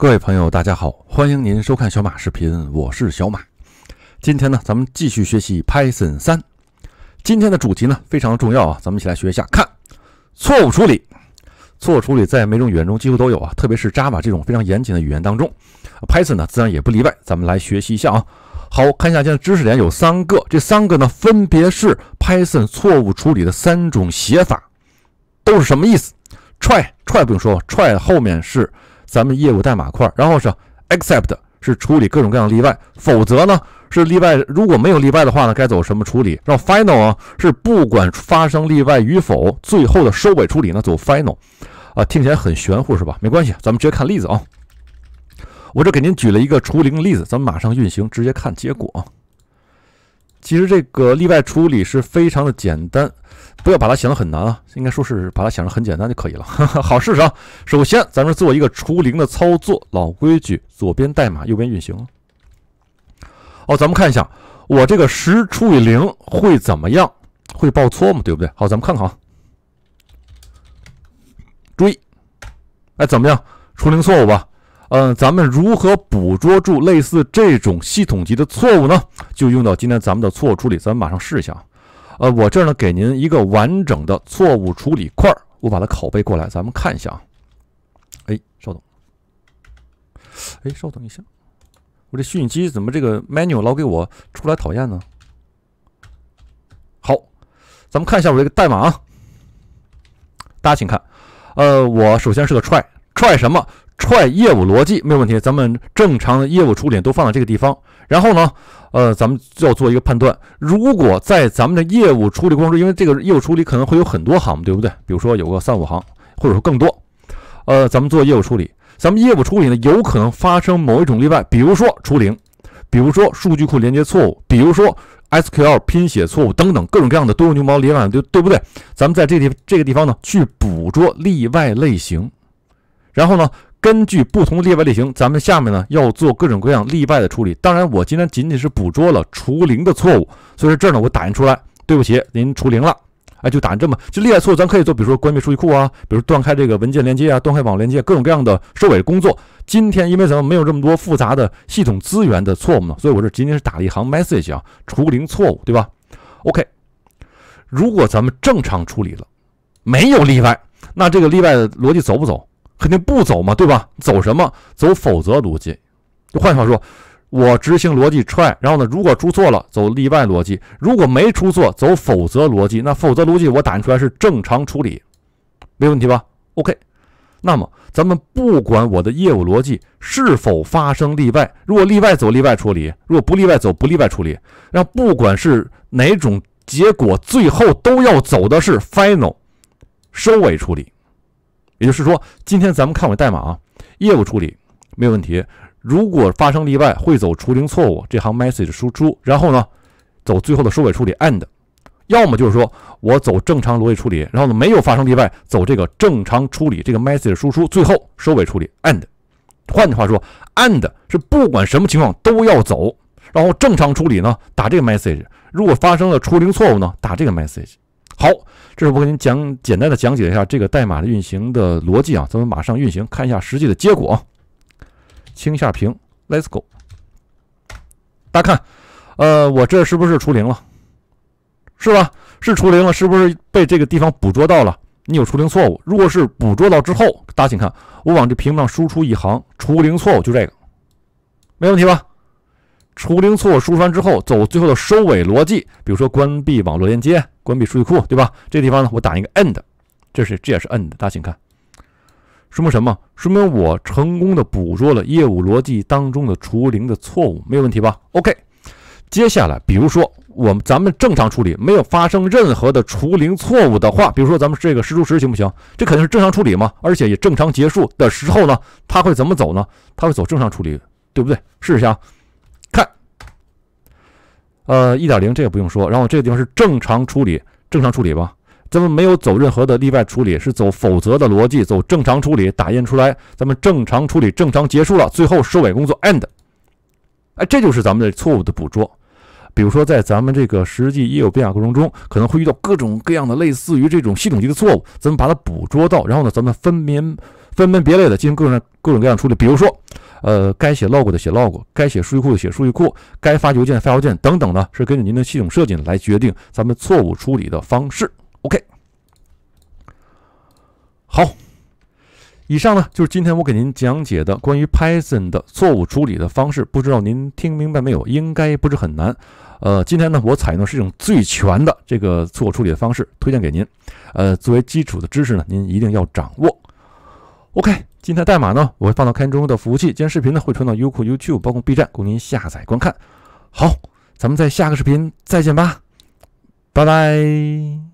各位朋友，大家好，欢迎您收看小马视频，我是小马。今天呢，咱们继续学习 Python 三。今天的主题呢非常重要啊，咱们一起来学一下。看，错误处理，错误处理在每种语言中几乎都有啊，特别是 Java 这种非常严谨的语言当中，Python 呢自然也不例外。咱们来学习一下啊。好，看一下今天的知识点有三个，这三个呢分别是 Python 错误处理的三种写法，都是什么意思？try try 不用说，try 后面是咱们业务代码块，然后是 except 是处理各种各样的例外，否则呢是例外。如果没有例外的话呢，该走什么处理？让 final 啊，是不管发生例外与否，最后的收尾处理呢走 final 啊，听起来很玄乎是吧？没关系，咱们直接看例子啊。我这给您举了一个除零的例子，咱们马上运行，直接看结果。其实这个例外处理是非常的简单，不要把它想的很难啊，应该说是把它想的很简单就可以了。好，试试啊。首先，咱们做一个除零的操作，老规矩，左边代码，右边运行。哦，咱们看一下，我这个十除以零会怎么样？会报错吗？对不对？好，咱们看看啊。注意，哎，怎么样？除零错误吧。嗯，咱们如何捕捉住类似这种系统级的错误呢？就用到今天咱们的错误处理，咱们马上试一下啊。呃，我这儿呢给您一个完整的错误处理块，我把它拷贝过来，咱们看一下啊。哎，稍等，哎，稍等一下，我这虚拟机怎么这个 menu 老给我出来讨厌呢？好，咱们看一下我这个代码啊。大家请看，呃，我首先是个 try，try 什么？踹业务逻辑没有问题，咱们正常的业务处理都放在这个地方。然后呢，呃，咱们要做一个判断，如果在咱们的业务处理过程中，因为这个业务处理可能会有很多行，对不对？比如说有个三五行，或者说更多。呃，咱们做业务处理，咱们业务处理呢有可能发生某一种例外，比如说除零，比如说数据库连接错误，比如说 SQL 拼写错误等等各种各样的多如牛毛例外，对对不对？咱们在这地这个地方呢去捕捉例外类型，然后呢。根据不同例外类型，咱们下面呢要做各种各样例外的处理。当然，我今天仅仅是捕捉了除零的错误，所以说这儿呢我打印出来。对不起，您除零了，哎，就打印这么。就例外错误，咱可以做，比如说关闭数据库啊，比如断开这个文件连接啊，断开网连接，各种各样的收尾工作。今天因为咱们没有这么多复杂的系统资源的错误呢，所以我这仅仅是打了一行 message 啊，除零错误，对吧？OK，如果咱们正常处理了，没有例外，那这个例外的逻辑走不走？肯定不走嘛，对吧？走什么？走否则逻辑。就换句话说，我执行逻辑 try，然后呢，如果出错了，走例外逻辑；如果没出错，走否则逻辑。那否则逻辑我打印出来是正常处理，没问题吧？OK。那么，咱们不管我的业务逻辑是否发生例外，如果例外走例外处理，如果不例外走不例外处理。那不管是哪种结果，最后都要走的是 final 收尾处理。也就是说，今天咱们看我代码，啊，业务处理没有问题。如果发生例外，会走除零错误这行 message 输出，然后呢，走最后的收尾处理 e n d 要么就是说我走正常逻辑处理，然后呢没有发生例外，走这个正常处理这个 message 输出，最后收尾处理 e n d 换句话说，and 是不管什么情况都要走，然后正常处理呢打这个 message，如果发生了除零错误呢打这个 message。好，这是我给您讲简单的讲解一下这个代码的运行的逻辑啊，咱们马上运行看一下实际的结果，清一下屏，Let's go，大家看，呃，我这是不是除零了，是吧？是除零了，是不是被这个地方捕捉到了？你有除零错误。如果是捕捉到之后，大家请看，我往这屏幕上输出一行除零错误，就这个，没问题吧？除零错误输出完之后，走最后的收尾逻辑，比如说关闭网络连接。关闭数据库，对吧？这个地方呢，我打一个 end，这是这也是 end，大家请看，说明什么？说明我成功的捕捉了业务逻辑当中的除零的错误，没有问题吧？OK，接下来，比如说我们咱们正常处理，没有发生任何的除零错误的话，比如说咱们这个十除十行不行？这肯定是正常处理嘛，而且也正常结束的时候呢，它会怎么走呢？它会走正常处理，对不对？试一下，看。呃，一点零这个不用说，然后这个地方是正常处理，正常处理吧，咱们没有走任何的例外处理，是走否则的逻辑，走正常处理，打印出来，咱们正常处理，正常结束了，最后收尾工作，end。哎，这就是咱们的错误的捕捉，比如说在咱们这个实际业务变化过程中，可能会遇到各种各样的类似于这种系统级的错误，咱们把它捕捉到，然后呢，咱们分门分门别类的进行各种各种各样处理，比如说。呃，该写 log 的写 log，该写数据库的写数据库，该发邮件发邮件等等呢，是根据您的系统设计来决定咱们错误处理的方式。OK，好，以上呢就是今天我给您讲解的关于 Python 的错误处理的方式，不知道您听明白没有？应该不是很难。呃，今天呢我采用的是一种最全的这个错误处理的方式，推荐给您。呃，作为基础的知识呢，您一定要掌握。OK。今天代码呢，我会放到看中的服务器。今天视频呢，会传到优酷、YouTube，包括 B 站，供您下载观看。好，咱们在下个视频再见吧，拜拜。